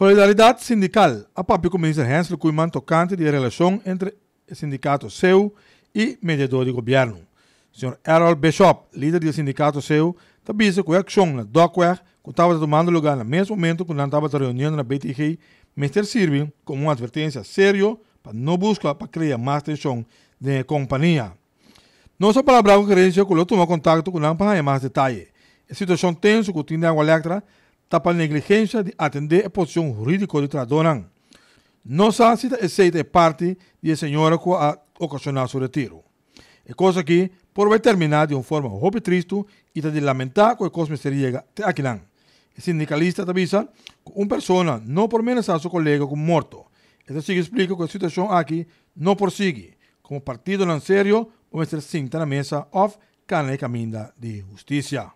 Solidariedade sindical. A o ministro Hensel Cuiman tocante de relação entre o sindicato seu e mediador de governo. Sr. Errol Bishop, líder do sindicato seu, também disse que a ação na né? DOCWER estava tomando lugar no mesmo momento que estava reunindo na BTG, Mr. Sirvin, como uma advertência séria para não buscar para criar mais tensão na companhia. Nossa palavra com gerência que tomou contato com a para mais detalhes. A situação tensa que tinha Agua Electra tapa para negligencia de atender la posición jurídica Tradonan. No no cita de parte de señor que ha ocasionado su retiro. Es cosa que, por haber terminar de una forma poco triste y de lamentar que se sería llega a El sindicalista avisa que una persona no por menos a su colega como muerto. Esto sigue explica que la situación aquí no prosigue. como partido en serio, o ser sin la mesa of Cana de Caminda de justicia.